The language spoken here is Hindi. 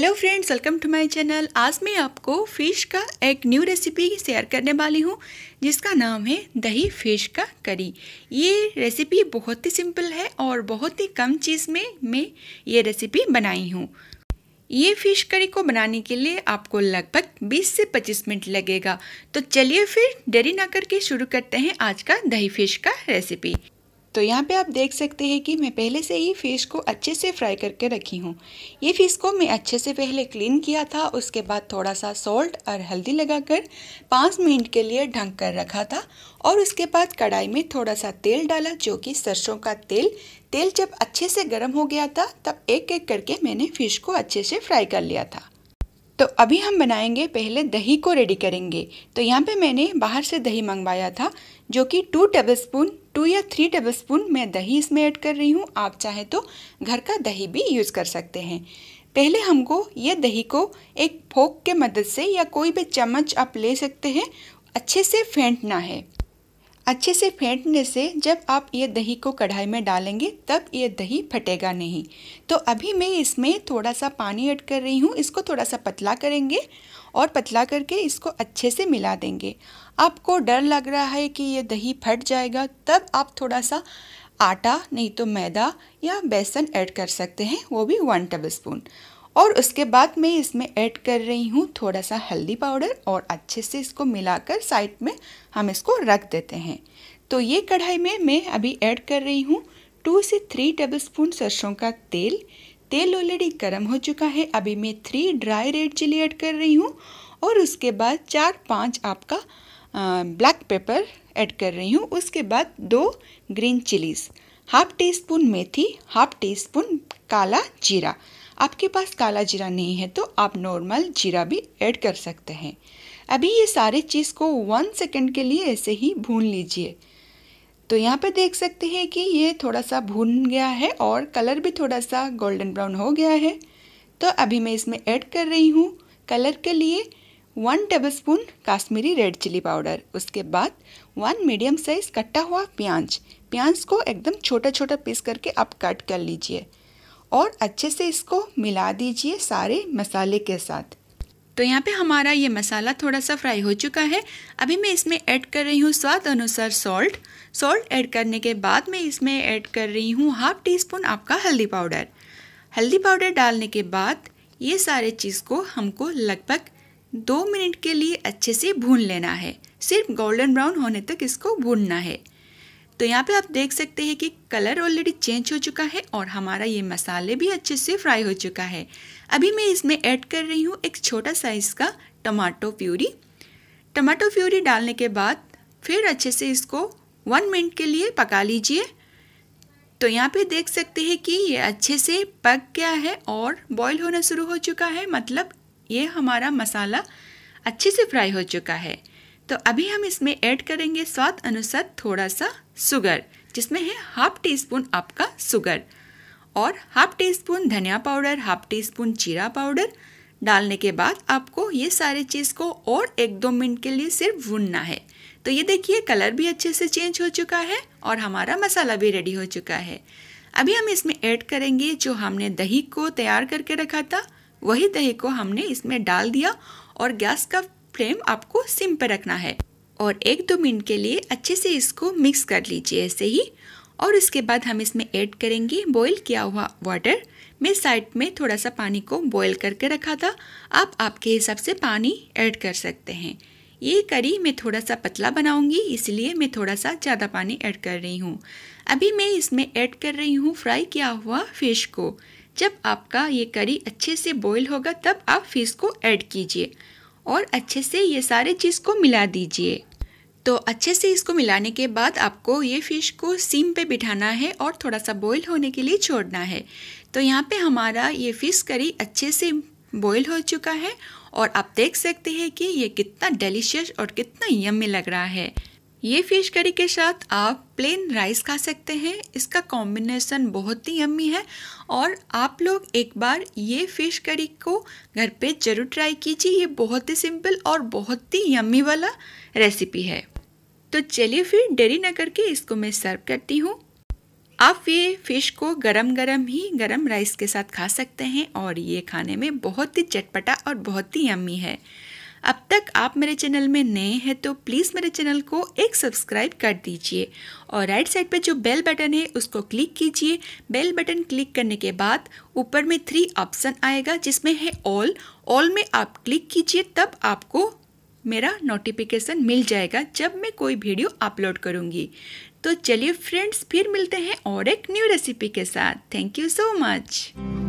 hello friends welcome to my channel आज मैं आपको फ़िश का एक न्यू रेसिपी शेयर करने वाली हूँ जिसका नाम है दही फिश का करी ये रेसिपी बहुत ही सिंपल है और बहुत ही कम चीज़ में मैं ये रेसिपी बनाई हूँ ये फिश करी को बनाने के लिए आपको लगभग 20 से 25 मिनट लगेगा तो चलिए फिर डेरी ना करके शुरू करते हैं आज का दही फिश का रेसिपी तो यहाँ पे आप देख सकते हैं कि मैं पहले से ही फ़िश को अच्छे से फ्राई करके रखी हूँ ये फ़िश को मैं अच्छे से पहले क्लीन किया था उसके बाद थोड़ा सा सॉल्ट और हल्दी लगाकर पाँच मिनट के लिए ढंक कर रखा था और उसके बाद कढ़ाई में थोड़ा सा तेल डाला जो कि सरसों का तेल तेल जब अच्छे से गर्म हो गया था तब एक एक करके मैंने फ़िश को अच्छे से फ्राई कर लिया था तो अभी हम बनाएंगे पहले दही को रेडी करेंगे तो यहाँ पे मैंने बाहर से दही मंगवाया था जो कि टू टेबलस्पून टू या थ्री टेबलस्पून मैं दही इसमें ऐड कर रही हूँ आप चाहें तो घर का दही भी यूज़ कर सकते हैं पहले हमको यह दही को एक फोक के मदद से या कोई भी चम्मच आप ले सकते हैं अच्छे से फेंटना है अच्छे से फेंटने से जब आप ये दही को कढ़ाई में डालेंगे तब ये दही फटेगा नहीं तो अभी मैं इसमें थोड़ा सा पानी ऐड कर रही हूँ इसको थोड़ा सा पतला करेंगे और पतला करके इसको अच्छे से मिला देंगे आपको डर लग रहा है कि ये दही फट जाएगा तब आप थोड़ा सा आटा नहीं तो मैदा या बेसन ऐड कर सकते हैं वो भी वन टेबल स्पून और उसके बाद मैं इसमें ऐड कर रही हूँ थोड़ा सा हल्दी पाउडर और अच्छे से इसको मिलाकर साइड में हम इसको रख देते हैं तो ये कढ़ाई में मैं अभी ऐड कर रही हूँ टू से थ्री टेबलस्पून सरसों का तेल तेल ऑलरेडी गर्म हो चुका है अभी मैं three dry red chilli add कर रही हूँ और उसके बाद चार पाँच आपका ब्लैक पेपर ऐड कर रही हूँ उसके बाद दो green chillies half teaspoon मेथी हाफ टी स्पून काला जीरा आपके पास काला जीरा नहीं है तो आप नॉर्मल जीरा भी ऐड कर सकते हैं अभी ये सारे चीज़ को वन सेकेंड के लिए ऐसे ही भून लीजिए तो यहाँ पे देख सकते हैं कि ये थोड़ा सा भून गया है और कलर भी थोड़ा सा गोल्डन ब्राउन हो गया है तो अभी मैं इसमें ऐड कर रही हूँ कलर के लिए one tablespoon Kashmiri red chilli powder उसके बाद वन मीडियम साइज़ कटा हुआ प्याज प्याज को एकदम छोटा छोटा पीस करके आप कट कर लीजिए और अच्छे से इसको मिला दीजिए सारे मसाले के साथ तो यहाँ पे हमारा ये मसाला थोड़ा सा फ्राई हो चुका है अभी मैं इसमें ऐड कर रही हूँ स्वाद अनुसार सॉल्ट सॉल्ट ऐड करने के बाद मैं इसमें ऐड कर रही हूँ हाफ टी स्पून आपका हल्दी पाउडर हल्दी पाउडर डालने के बाद ये सारे चीज़ को हमको लगभग दो मिनट के लिए अच्छे से भून लेना है सिर्फ गोल्डन ब्राउन होने तक इसको भूनना है तो यहाँ पे आप देख सकते हैं कि कलर ऑलरेडी चेंज हो चुका है और हमारा ये मसाले भी अच्छे से फ्राई हो चुका है अभी मैं इसमें ऐड कर रही हूँ एक छोटा साइज़ का टमाटो प्यूरी टमाटो प्यूरी डालने के बाद फिर अच्छे से इसको वन मिनट के लिए पका लीजिए तो यहाँ पे देख सकते हैं कि ये अच्छे से पक गया है और बॉईल होना शुरू हो चुका है मतलब ये हमारा मसाला अच्छे से फ्राई हो चुका है तो अभी हम इसमें ऐड करेंगे स्वाद अनुसार थोड़ा सा सुगर जिसमें है हाफ टी स्पून आपका सुगर और हाफ टी स्पून धनिया पाउडर हाफ टी स्पून जीरा पाउडर डालने के बाद आपको ये सारे चीज़ को और एक दो मिनट के लिए सिर्फ भूनना है तो ये देखिए कलर भी अच्छे से चेंज हो चुका है और हमारा मसाला भी रेडी हो चुका है अभी हम इसमें ऐड करेंगे जो हमने दही को तैयार करके रखा था वही दही को हमने इसमें डाल दिया और गैस का फ्लेम आपको सिम पर रखना है और एक दो मिनट के लिए अच्छे से इसको मिक्स कर लीजिए ऐसे ही और उसके बाद हम इसमें ऐड करेंगे बॉईल किया हुआ वाटर मैं साइड में थोड़ा सा पानी को बॉईल करके रखा था आप आपके हिसाब से पानी ऐड कर सकते हैं ये करी मैं थोड़ा सा पतला बनाऊंगी इसलिए मैं थोड़ा सा ज़्यादा पानी ऐड कर रही हूँ अभी मैं इसमें ऐड कर रही हूँ फ्राई किया हुआ फिश को जब आपका ये करी अच्छे से बॉयल होगा तब आप फिश को ऐड कीजिए और अच्छे से ये सारे चीज़ को मिला दीजिए तो अच्छे से इसको मिलाने के बाद आपको ये फ़िश को सीम पे बिठाना है और थोड़ा सा बॉईल होने के लिए छोड़ना है तो यहाँ पे हमारा ये फ़िश करी अच्छे से बॉईल हो चुका है और आप देख सकते हैं कि ये कितना डेलीशियस और कितना यम्मी लग रहा है ये फिश करी के साथ आप प्लेन राइस खा सकते हैं इसका कॉम्बिनेसन बहुत ही यम्मी है और आप लोग एक बार ये फिश करी को घर पे ज़रूर ट्राई कीजिए ये बहुत ही सिंपल और बहुत ही यम्मी वाला रेसिपी है तो चलिए फिर डेरी ना करके इसको मैं सर्व करती हूँ आप ये फ़िश को गरम गरम ही गरम राइस के साथ खा सकते हैं और ये खाने में बहुत ही चटपटा और बहुत ही यम्मी है अब तक आप मेरे चैनल में नए हैं तो प्लीज़ मेरे चैनल को एक सब्सक्राइब कर दीजिए और राइट साइड पे जो बेल बटन है उसको क्लिक कीजिए बेल बटन क्लिक करने के बाद ऊपर में थ्री ऑप्शन आएगा जिसमें है ऑल ऑल में आप क्लिक कीजिए तब आपको मेरा नोटिफिकेशन मिल जाएगा जब मैं कोई वीडियो अपलोड करूँगी तो चलिए फ्रेंड्स फिर मिलते हैं और एक न्यू रेसिपी के साथ थैंक यू सो मच